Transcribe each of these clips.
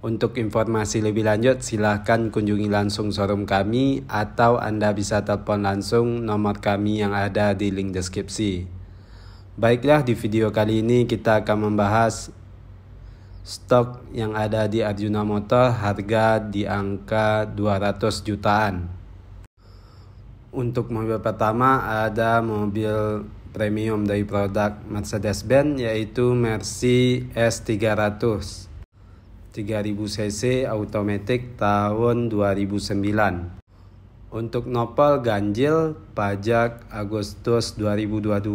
Untuk informasi lebih lanjut silahkan kunjungi langsung showroom kami atau Anda bisa telepon langsung nomor kami yang ada di link deskripsi. Baiklah di video kali ini kita akan membahas stok yang ada di Arjuna Motor harga di angka 200 jutaan. Untuk mobil pertama ada mobil premium dari produk Mercedes-Benz yaitu Mercy s 300 3000 cc automatic tahun 2009. Untuk nopal ganjil pajak Agustus 2022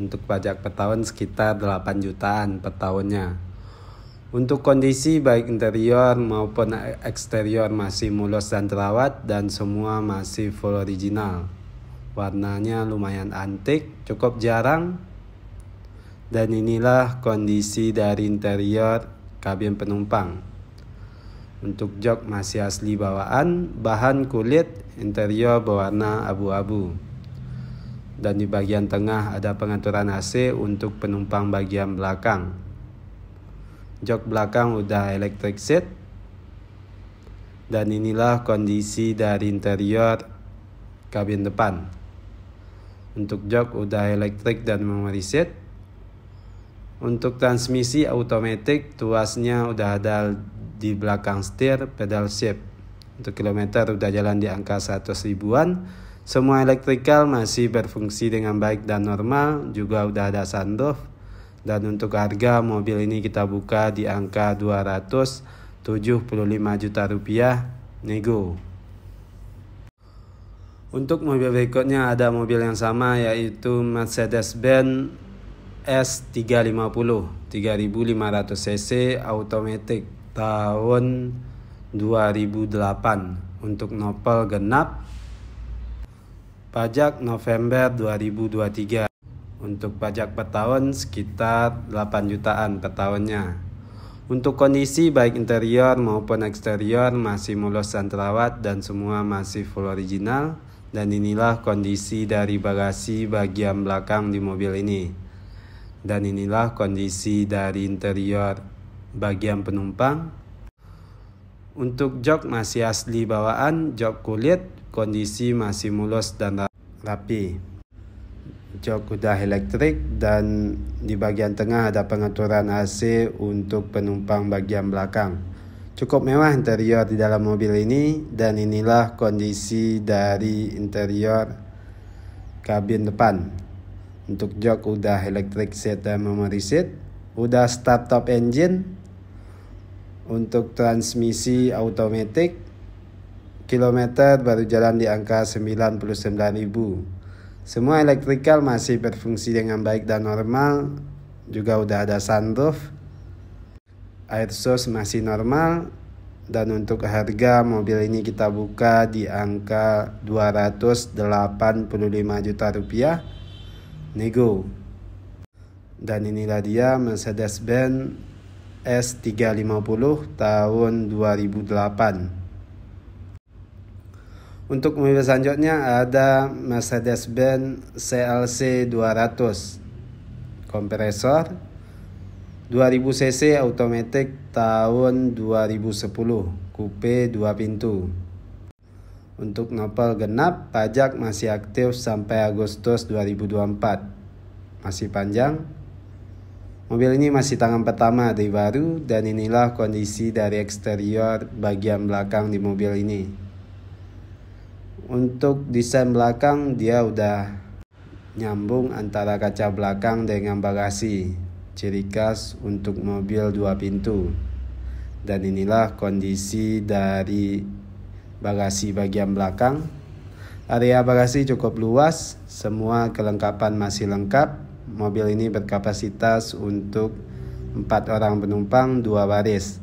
untuk pajak per tahun sekitar 8 jutaan per tahunnya. Untuk kondisi baik interior maupun eksterior masih mulus dan terawat dan semua masih full original. Warnanya lumayan antik, cukup jarang. Dan inilah kondisi dari interior kabin penumpang. Untuk jok masih asli bawaan, bahan kulit interior berwarna abu-abu. Dan di bagian tengah ada pengaturan AC untuk penumpang bagian belakang. Jok belakang udah electric seat. Dan inilah kondisi dari interior kabin depan. Untuk jok udah elektrik dan memory seat untuk transmisi automatic tuasnya udah ada di belakang setir pedal shift. Untuk kilometer udah jalan di angka 100 ribuan. Semua elektrikal masih berfungsi dengan baik dan normal, juga udah ada sunroof. Dan untuk harga mobil ini kita buka di angka 275 juta rupiah nego. Untuk mobil berikutnya ada mobil yang sama yaitu Mercedes-Benz S350 3500 cc automatic tahun 2008 untuk nopel genap pajak November 2023 untuk pajak per tahun sekitar 8 jutaan per tahunnya untuk kondisi baik interior maupun eksterior masih mulus dan terawat dan semua masih full original dan inilah kondisi dari bagasi bagian belakang di mobil ini dan inilah kondisi dari interior bagian penumpang. Untuk jok masih asli bawaan, jok kulit kondisi masih mulus dan rapi. Jok udah elektrik dan di bagian tengah ada pengaturan AC untuk penumpang bagian belakang. Cukup mewah interior di dalam mobil ini dan inilah kondisi dari interior kabin depan. Untuk jok udah electric set dan memory seat. Udah start top engine. Untuk transmisi automatic. Kilometer baru jalan di angka 99.000. Semua elektrikal masih berfungsi dengan baik dan normal. Juga udah ada sunroof. Air source masih normal. Dan untuk harga mobil ini kita buka di angka 285 juta rupiah nego. Dan inilah dia Mercedes-Benz S350 tahun 2008. Untuk mobil selanjutnya ada Mercedes-Benz CLC 200 kompresor 2000 cc automatic tahun 2010 coupe 2 pintu. Untuk nopel genap, pajak masih aktif sampai Agustus 2024. Masih panjang. Mobil ini masih tangan pertama dari baru dan inilah kondisi dari eksterior bagian belakang di mobil ini. Untuk desain belakang dia udah nyambung antara kaca belakang dengan bagasi. Ciri khas untuk mobil dua pintu. Dan inilah kondisi dari bagasi bagian belakang. Area bagasi cukup luas, semua kelengkapan masih lengkap. Mobil ini berkapasitas untuk empat orang penumpang dua baris.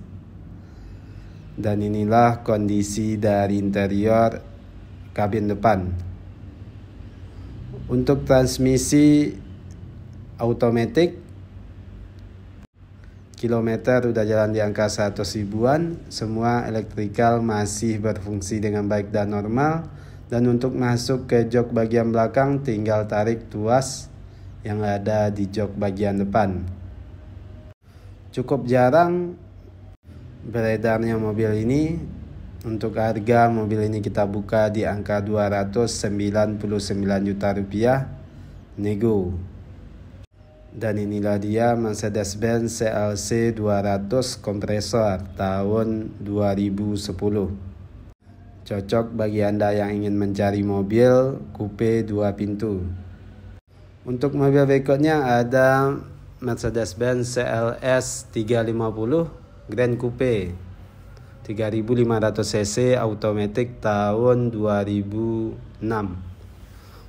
Dan inilah kondisi dari interior kabin depan. Untuk transmisi automatic kilometer udah jalan di angka 100 ribuan, semua elektrikal masih berfungsi dengan baik dan normal. Dan untuk masuk ke jok bagian belakang tinggal tarik tuas yang ada di jok bagian depan. Cukup jarang beredarnya mobil ini. Untuk harga mobil ini kita buka di angka 299 juta rupiah. Nego. Dan inilah dia Mercedes-Benz CLC 200 kompresor tahun 2010. Cocok bagi Anda yang ingin mencari mobil coupe 2 pintu. Untuk mobil berikutnya ada Mercedes-Benz CLS 350 Grand Coupe 3500 cc automatic tahun 2006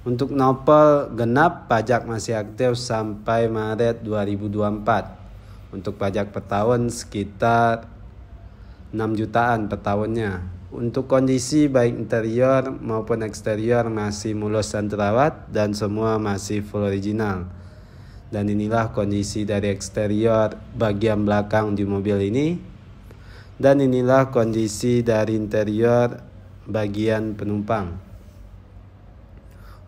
untuk novel genap pajak masih aktif sampai Maret 2024. Untuk pajak per tahun sekitar 6 jutaan per tahunnya. Untuk kondisi baik interior maupun eksterior masih mulus dan terawat dan semua masih full original. Dan inilah kondisi dari eksterior bagian belakang di mobil ini. Dan inilah kondisi dari interior bagian penumpang.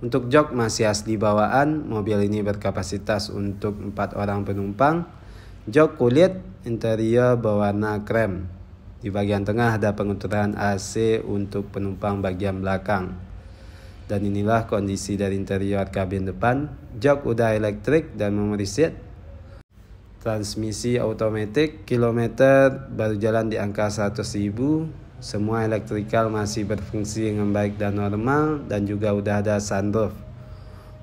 Untuk jok masih asli bawaan, mobil ini berkapasitas untuk 4 orang penumpang. Jok kulit, interior berwarna krem. Di bagian tengah ada pengaturan AC untuk penumpang bagian belakang. Dan inilah kondisi dari interior kabin depan. Jok udah elektrik dan memori seat. Transmisi otomatis, kilometer baru jalan di angka 100 ribu. Semua elektrikal masih berfungsi dengan baik dan normal dan juga udah ada sunroof.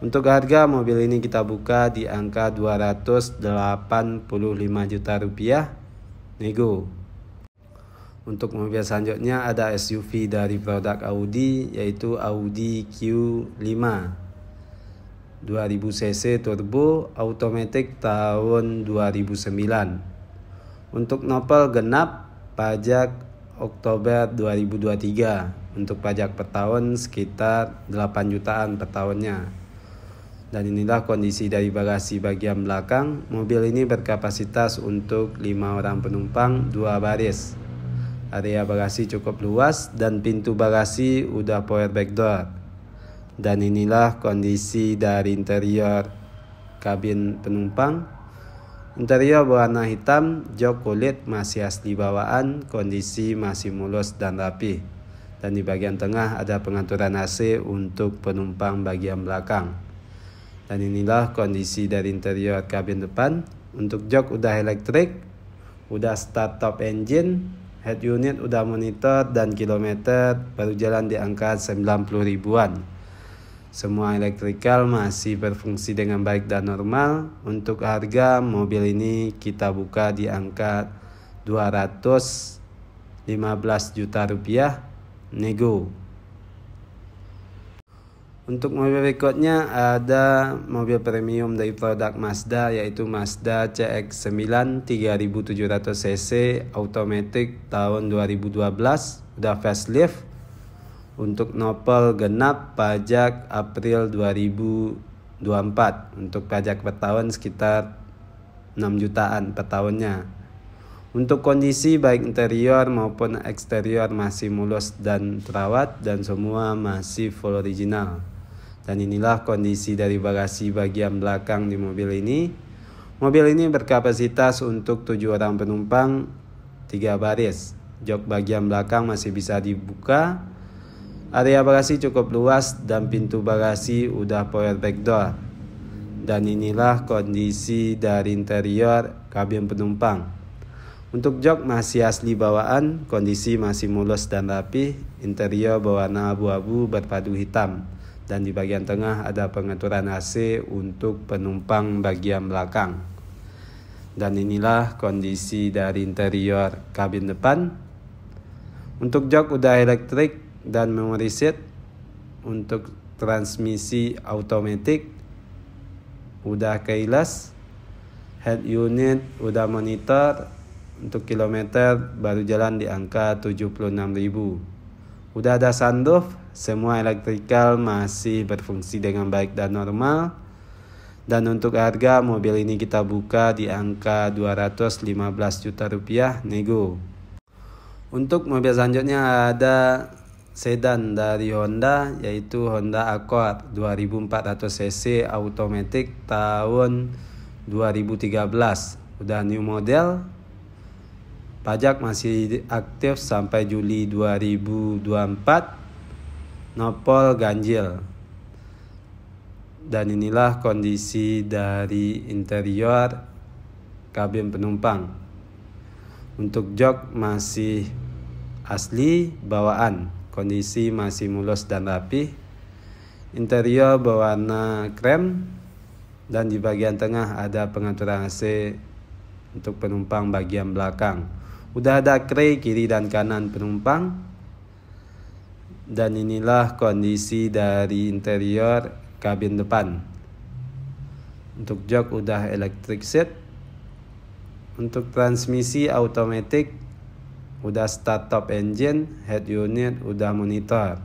Untuk harga mobil ini kita buka di angka 285 juta rupiah. Nego. Untuk mobil selanjutnya ada SUV dari produk Audi yaitu Audi Q5 2000cc turbo automatic tahun 2009. Untuk nopel genap pajak Oktober 2023 untuk pajak per tahun sekitar 8 jutaan per tahunnya. Dan inilah kondisi dari bagasi bagian belakang. Mobil ini berkapasitas untuk 5 orang penumpang, 2 baris. Area bagasi cukup luas dan pintu bagasi udah power back door. Dan inilah kondisi dari interior kabin penumpang Interior berwarna hitam, jok kulit masih asli bawaan, kondisi masih mulus dan rapi. Dan di bagian tengah ada pengaturan AC untuk penumpang bagian belakang. Dan inilah kondisi dari interior kabin depan. Untuk jok udah elektrik, udah start top engine, head unit udah monitor dan kilometer baru jalan di angka 90 ribuan. Semua elektrikal masih berfungsi dengan baik dan normal. Untuk harga mobil ini kita buka di angka 215 juta rupiah nego. Untuk mobil berikutnya ada mobil premium dari produk Mazda yaitu Mazda CX-9 3700 cc automatic tahun 2012 udah facelift untuk nopel genap pajak April 2024 untuk pajak per tahun sekitar 6 jutaan per tahunnya untuk kondisi baik interior maupun eksterior masih mulus dan terawat dan semua masih full original dan inilah kondisi dari bagasi bagian belakang di mobil ini Mobil ini berkapasitas untuk 7 orang penumpang, 3 baris. Jok bagian belakang masih bisa dibuka Area bagasi cukup luas dan pintu bagasi udah power back door. Dan inilah kondisi dari interior kabin penumpang. Untuk jok masih asli bawaan, kondisi masih mulus dan rapi, interior berwarna abu-abu berpadu hitam. Dan di bagian tengah ada pengaturan AC untuk penumpang bagian belakang. Dan inilah kondisi dari interior kabin depan. Untuk jok udah elektrik, dan memory seat untuk transmisi automatic udah keilas head unit udah monitor untuk kilometer baru jalan di angka 76.000 udah ada sunroof semua elektrikal masih berfungsi dengan baik dan normal dan untuk harga mobil ini kita buka di angka 215 juta rupiah nego untuk mobil selanjutnya ada sedan dari Honda yaitu Honda Accord 2400 cc automatic tahun 2013 udah new model pajak masih aktif sampai Juli 2024 nopol ganjil dan inilah kondisi dari interior kabin penumpang untuk jok masih asli bawaan kondisi masih mulus dan rapi. Interior berwarna krem dan di bagian tengah ada pengaturan AC untuk penumpang bagian belakang. Udah ada kray kiri dan kanan penumpang. Dan inilah kondisi dari interior kabin depan. Untuk jok udah electric seat. Untuk transmisi automatic udah start top engine, head unit, udah monitor.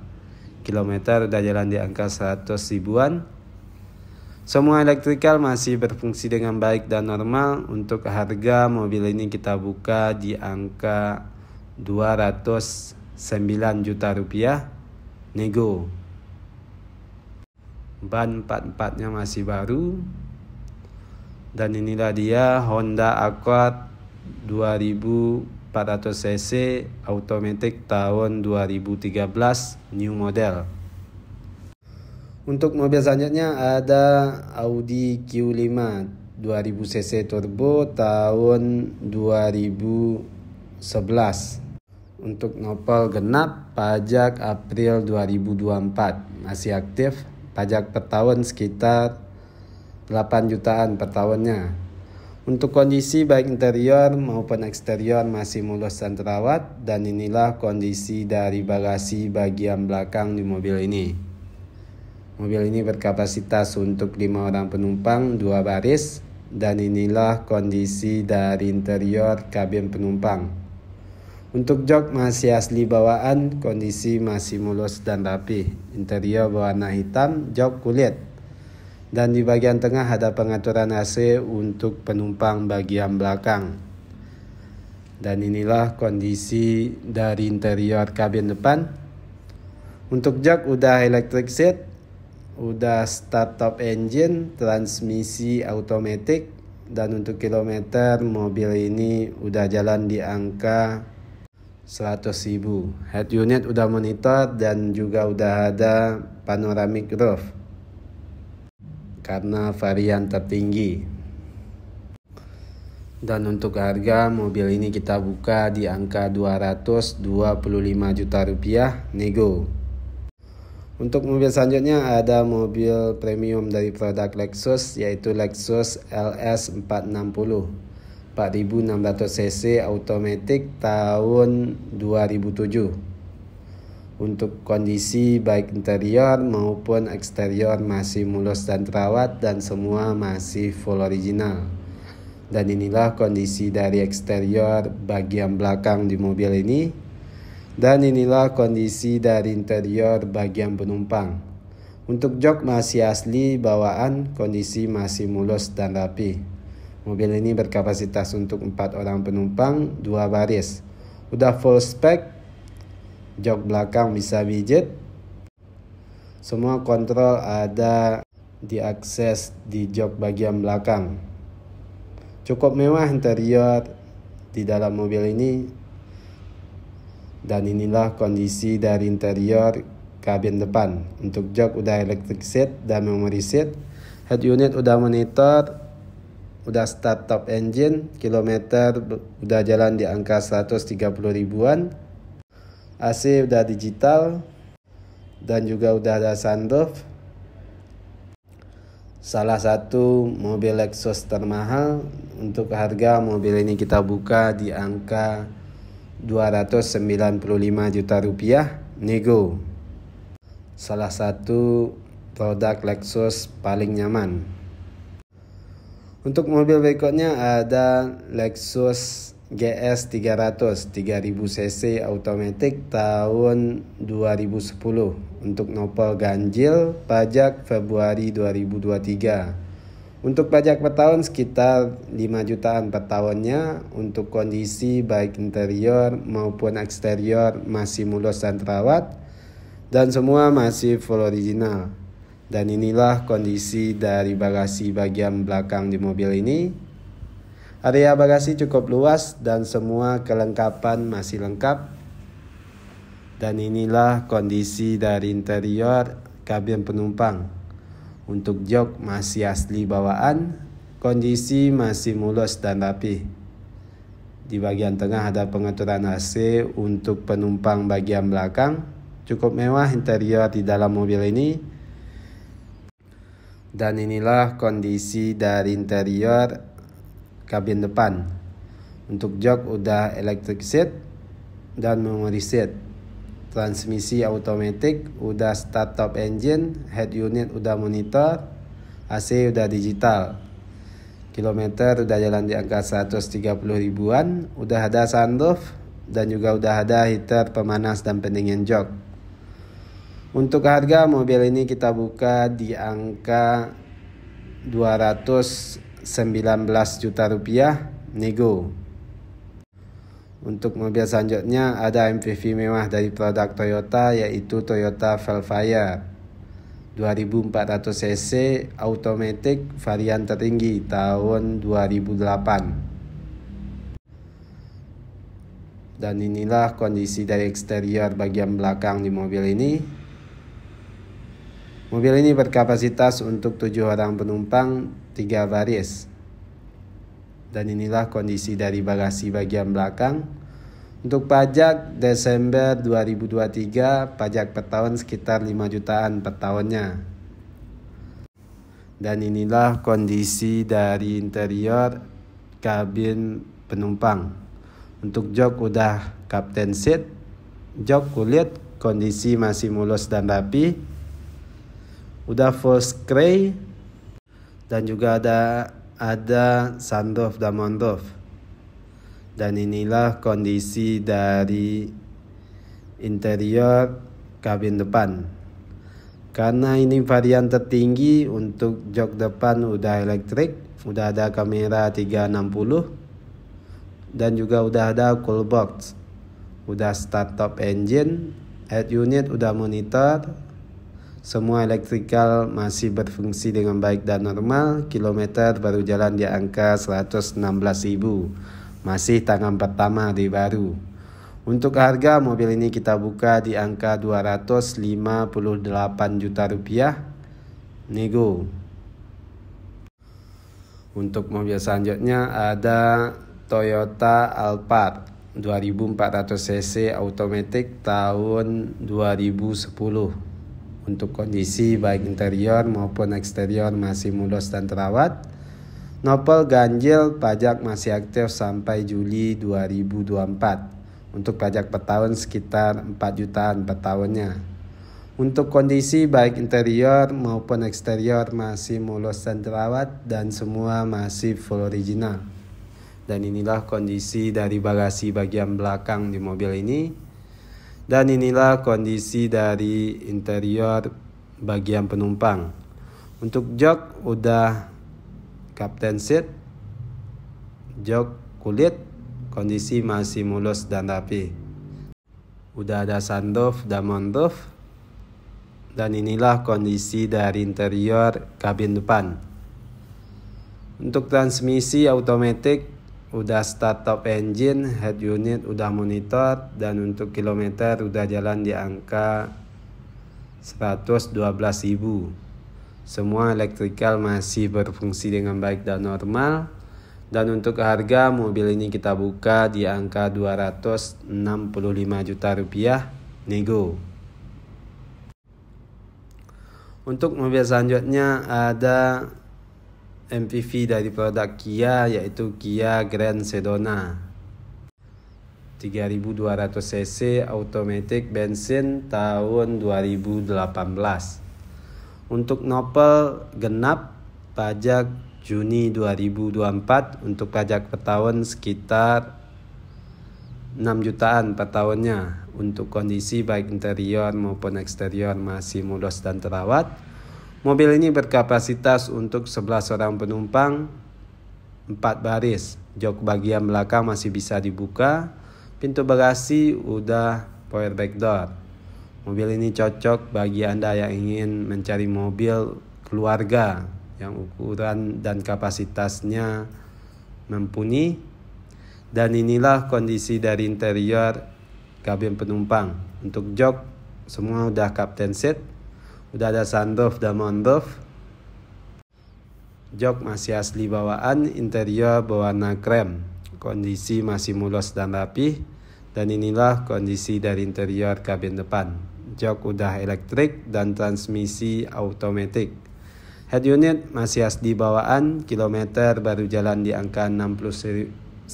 Kilometer udah jalan di angka 100 ribuan. Semua elektrikal masih berfungsi dengan baik dan normal. Untuk harga mobil ini kita buka di angka 209 juta rupiah. Nego. Ban 44-nya masih baru. Dan inilah dia Honda Accord 2000 400 cc automatic tahun 2013 new model. Untuk mobil selanjutnya ada Audi Q5 2000 cc turbo tahun 2011. Untuk nopal genap pajak April 2024 masih aktif pajak per tahun sekitar 8 jutaan per tahunnya untuk kondisi baik interior maupun eksterior masih mulus dan terawat dan inilah kondisi dari bagasi bagian belakang di mobil ini. Mobil ini berkapasitas untuk 5 orang penumpang, 2 baris dan inilah kondisi dari interior kabin penumpang. Untuk jok masih asli bawaan, kondisi masih mulus dan rapi. Interior berwarna hitam, jok kulit dan di bagian tengah ada pengaturan AC untuk penumpang bagian belakang. Dan inilah kondisi dari interior kabin depan. Untuk jack udah electric seat, udah start top engine, transmisi automatic dan untuk kilometer mobil ini udah jalan di angka 100.000. Head unit udah monitor dan juga udah ada panoramic roof karena varian tertinggi. Dan untuk harga mobil ini kita buka di angka 225 juta rupiah nego. Untuk mobil selanjutnya ada mobil premium dari produk Lexus yaitu Lexus LS460. 4600 cc automatic tahun 2007 untuk kondisi baik interior maupun eksterior masih mulus dan terawat dan semua masih full original. Dan inilah kondisi dari eksterior bagian belakang di mobil ini. Dan inilah kondisi dari interior bagian penumpang. Untuk jok masih asli bawaan, kondisi masih mulus dan rapi. Mobil ini berkapasitas untuk 4 orang penumpang, dua baris. Udah full spec jok belakang bisa widget. semua kontrol ada diakses di jok bagian belakang cukup mewah interior di dalam mobil ini dan inilah kondisi dari interior kabin depan untuk jok udah electric seat dan memory seat head unit udah monitor udah start top engine kilometer udah jalan di angka 130 ribuan AC udah digital dan juga udah ada sunroof. Salah satu mobil Lexus termahal untuk harga mobil ini kita buka di angka 295 juta rupiah nego. Salah satu produk Lexus paling nyaman. Untuk mobil berikutnya ada Lexus GS 300 3000 cc automatic tahun 2010 untuk nopel ganjil pajak Februari 2023 untuk pajak per tahun sekitar 5 jutaan per tahunnya untuk kondisi baik interior maupun eksterior masih mulus dan terawat dan semua masih full original dan inilah kondisi dari bagasi bagian belakang di mobil ini Area bagasi cukup luas dan semua kelengkapan masih lengkap. Dan inilah kondisi dari interior kabin penumpang. Untuk jok masih asli bawaan, kondisi masih mulus dan rapi. Di bagian tengah ada pengaturan AC untuk penumpang bagian belakang. Cukup mewah interior di dalam mobil ini. Dan inilah kondisi dari interior kabin depan. Untuk jok udah electric seat dan memory seat. Transmisi automatic udah start top engine, head unit udah monitor, AC udah digital. Kilometer udah jalan di angka 130 ribuan, udah ada sunroof dan juga udah ada heater pemanas dan pendingin jok. Untuk harga mobil ini kita buka di angka 200 19 juta rupiah nego. Untuk mobil selanjutnya ada MPV mewah dari produk Toyota yaitu Toyota Velfire 2400 cc automatic varian tertinggi tahun 2008. Dan inilah kondisi dari eksterior bagian belakang di mobil ini. Mobil ini berkapasitas untuk tujuh orang penumpang tiga baris. Dan inilah kondisi dari bagasi bagian belakang. Untuk pajak Desember 2023, pajak per tahun sekitar 5 jutaan per tahunnya. Dan inilah kondisi dari interior kabin penumpang. Untuk jok udah captain seat, jok kulit kondisi masih mulus dan rapi. Udah full screen dan juga ada ada Sandov dan Mondov. Dan inilah kondisi dari interior kabin depan. Karena ini varian tertinggi untuk jok depan udah elektrik, udah ada kamera 360 dan juga udah ada cool box. Udah start top engine, head unit udah monitor, semua elektrikal masih berfungsi dengan baik dan normal. Kilometer baru jalan di angka 116.000. Masih tangan pertama di baru. Untuk harga mobil ini kita buka di angka 258 juta rupiah. Nego. Untuk mobil selanjutnya ada Toyota Alphard 2400 cc automatic tahun 2010 untuk kondisi baik interior maupun eksterior masih mulus dan terawat. Nopel ganjil pajak masih aktif sampai Juli 2024. Untuk pajak per tahun sekitar 4 jutaan per tahunnya. Untuk kondisi baik interior maupun eksterior masih mulus dan terawat dan semua masih full original. Dan inilah kondisi dari bagasi bagian belakang di mobil ini. Dan inilah kondisi dari interior bagian penumpang. Untuk jok udah captain seat, jok kulit, kondisi masih mulus dan rapi. Udah ada sunroof dan moonroof. Dan inilah kondisi dari interior kabin depan. Untuk transmisi otomatis udah start top engine, head unit udah monitor dan untuk kilometer udah jalan di angka 112.000. Semua elektrikal masih berfungsi dengan baik dan normal. Dan untuk harga mobil ini kita buka di angka 265 juta rupiah nego. Untuk mobil selanjutnya ada MPV dari produk Kia yaitu Kia Grand Sedona 3200 cc automatic bensin tahun 2018 untuk Nopel genap pajak Juni 2024 untuk pajak per tahun sekitar 6 jutaan per tahunnya untuk kondisi baik interior maupun eksterior masih mulus dan terawat Mobil ini berkapasitas untuk 11 orang penumpang, 4 baris. Jok bagian belakang masih bisa dibuka. Pintu bagasi udah power back door. Mobil ini cocok bagi Anda yang ingin mencari mobil keluarga yang ukuran dan kapasitasnya mumpuni. Dan inilah kondisi dari interior kabin penumpang. Untuk jok semua udah captain seat Udah ada sandof dan mondof. Jok masih asli bawaan, interior berwarna krem. Kondisi masih mulus dan rapi. Dan inilah kondisi dari interior kabin depan. Jok udah elektrik dan transmisi automatic. Head unit masih asli bawaan, kilometer baru jalan di angka 69.000.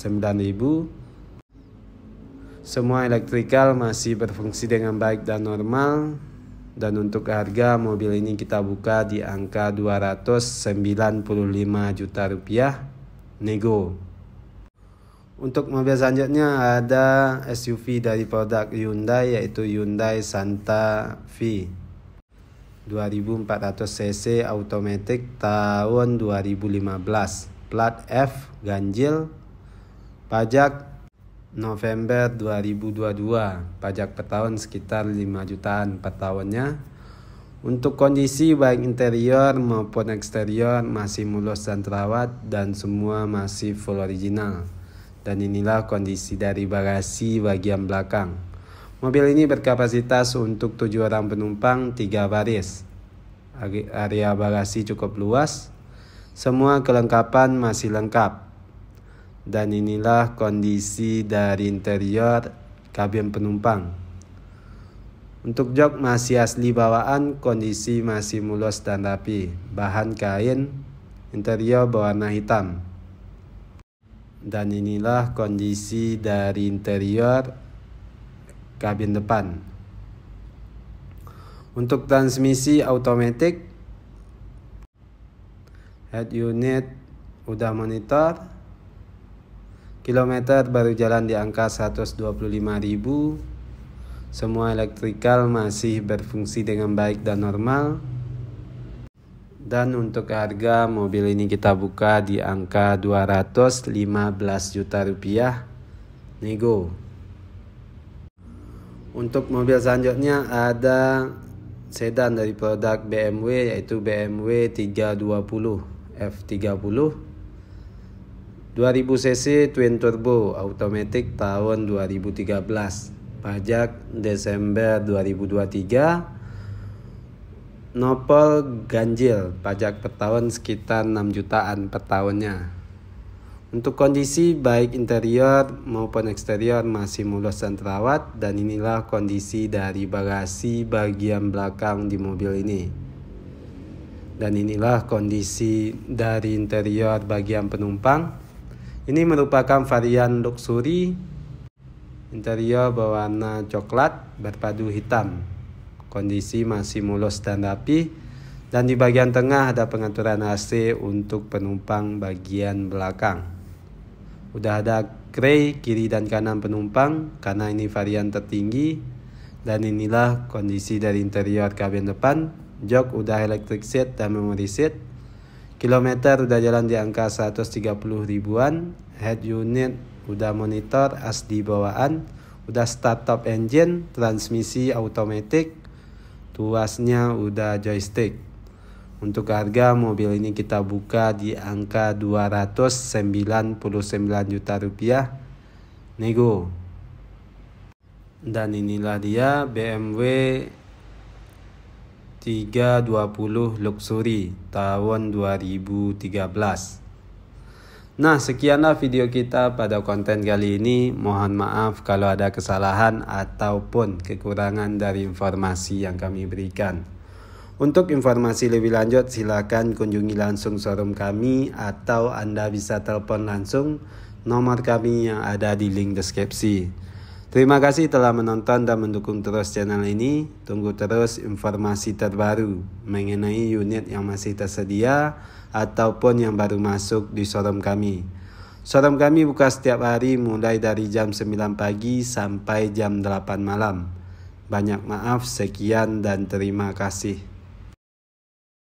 Semua elektrikal masih berfungsi dengan baik dan normal, dan untuk harga mobil ini kita buka di angka 295 juta rupiah nego untuk mobil selanjutnya ada SUV dari produk Hyundai yaitu Hyundai Santa Fe 2400 cc automatic tahun 2015 plat F ganjil pajak November 2022, pajak per tahun sekitar 5 jutaan per tahunnya. Untuk kondisi baik interior maupun eksterior masih mulus dan terawat dan semua masih full original. Dan inilah kondisi dari bagasi bagian belakang. Mobil ini berkapasitas untuk 7 orang penumpang 3 baris. Area bagasi cukup luas. Semua kelengkapan masih lengkap dan inilah kondisi dari interior kabin penumpang. Untuk jok masih asli bawaan, kondisi masih mulus dan rapi. Bahan kain, interior berwarna hitam. Dan inilah kondisi dari interior kabin depan. Untuk transmisi otomatis, head unit udah monitor, Kilometer baru jalan di angka 125.000. Semua elektrikal masih berfungsi dengan baik dan normal. Dan untuk harga mobil ini kita buka di angka 215 juta rupiah. Nego. Untuk mobil selanjutnya ada sedan dari produk BMW yaitu BMW 320 F30 2000 cc twin turbo automatic tahun 2013 pajak Desember 2023 nopol ganjil pajak per tahun sekitar 6 jutaan per tahunnya untuk kondisi baik interior maupun eksterior masih mulus dan terawat dan inilah kondisi dari bagasi bagian belakang di mobil ini. Dan inilah kondisi dari interior bagian penumpang. Ini merupakan varian luxury interior berwarna coklat berpadu hitam. Kondisi masih mulus dan rapi dan di bagian tengah ada pengaturan AC untuk penumpang bagian belakang. Udah ada grey kiri dan kanan penumpang karena ini varian tertinggi dan inilah kondisi dari interior kabin depan. Jok udah electric seat dan memory seat kilometer udah jalan di angka 130 ribuan head unit udah monitor as di bawaan udah start top engine transmisi automatic tuasnya udah joystick untuk harga mobil ini kita buka di angka 299 juta rupiah nego dan inilah dia BMW 320 Luxury tahun 2013. Nah, sekianlah video kita pada konten kali ini. Mohon maaf kalau ada kesalahan ataupun kekurangan dari informasi yang kami berikan. Untuk informasi lebih lanjut, silakan kunjungi langsung showroom kami atau Anda bisa telepon langsung nomor kami yang ada di link deskripsi. Terima kasih telah menonton dan mendukung terus channel ini. Tunggu terus informasi terbaru mengenai unit yang masih tersedia ataupun yang baru masuk di showroom kami. Showroom kami buka setiap hari mulai dari jam 9 pagi sampai jam 8 malam. Banyak maaf, sekian dan terima kasih.